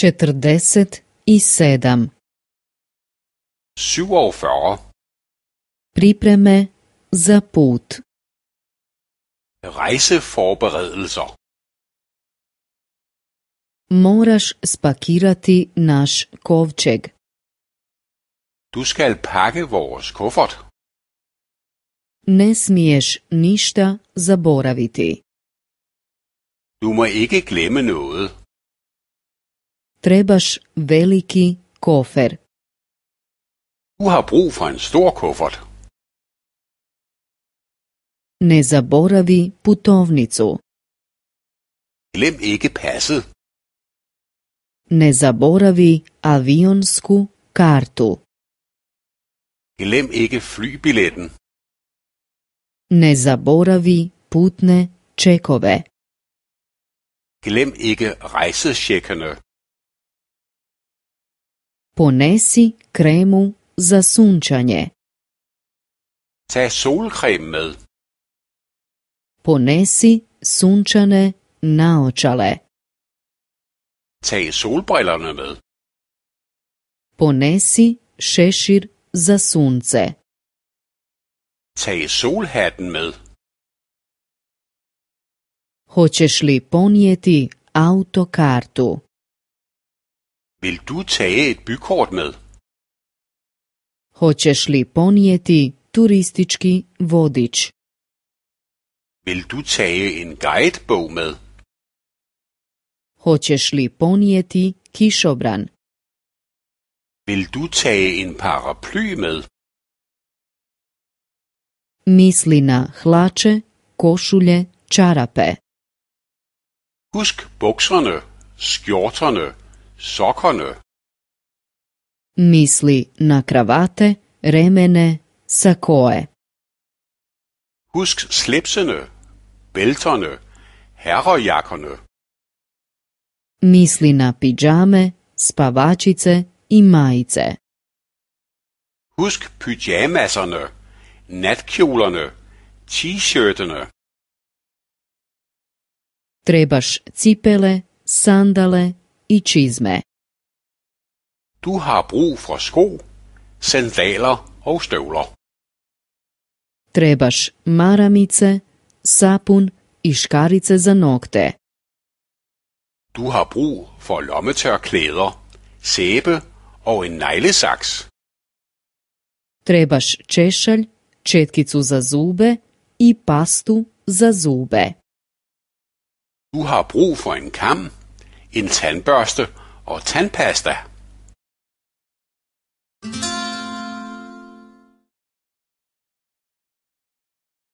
Četrdeset i sedam. 47. Pripreme za put. Rejseforberedelser. Moraš spakirati naš kovčeg. Du skal pakke vores kuffert. Ne smiješ ništa zaboraviti. Du må ikke glemme noget trebaš veliki kofer. Du har brug for en stor kuffert. Ne zaboravi putovnicu. Glem ikke passet. Ne zaboravi avionsku kartu. Glem ikke flybilletten. Ne zaboravi putne čekove. Glem ikke rejsesjekkerne. Ponesi kremu za sunčanje. Tag solcreme med. Ponesi sunčane naočale. Tag solbrillerne med. Ponesi šešir za sunce. Tag solhatten med. Hoćeš li ponijeti autokartu? Vil du tage et bykort med? Hoćeš li ponijeti turistički vodič? Vil du tage en guidebog med? Hoćeš li ponijeti kišobran? Vil du tage en paraply med? Misli na hlače, košulje, čarape. Husk bukserne, skjorterne, sokkerne. Misli na kravate, remene, sakoe. Husk slipsene, bælterne, herrejakkerne. Misli na pijame, spavačice i majice. Husk pyjamaserne, natkjolerne, t-shirtene. Trebaš cipele, sandale i chisme. Du har brug for sko, sandaler og støvler. Trebaš maramice, sapun i škarice za nokte. Du har brug for lommetørklæder, sæbe og en neglesaks. Trebaš češal, četkicu za zube i pastu za zube. Du har brug for en kamp. en tandbørste og tandpasta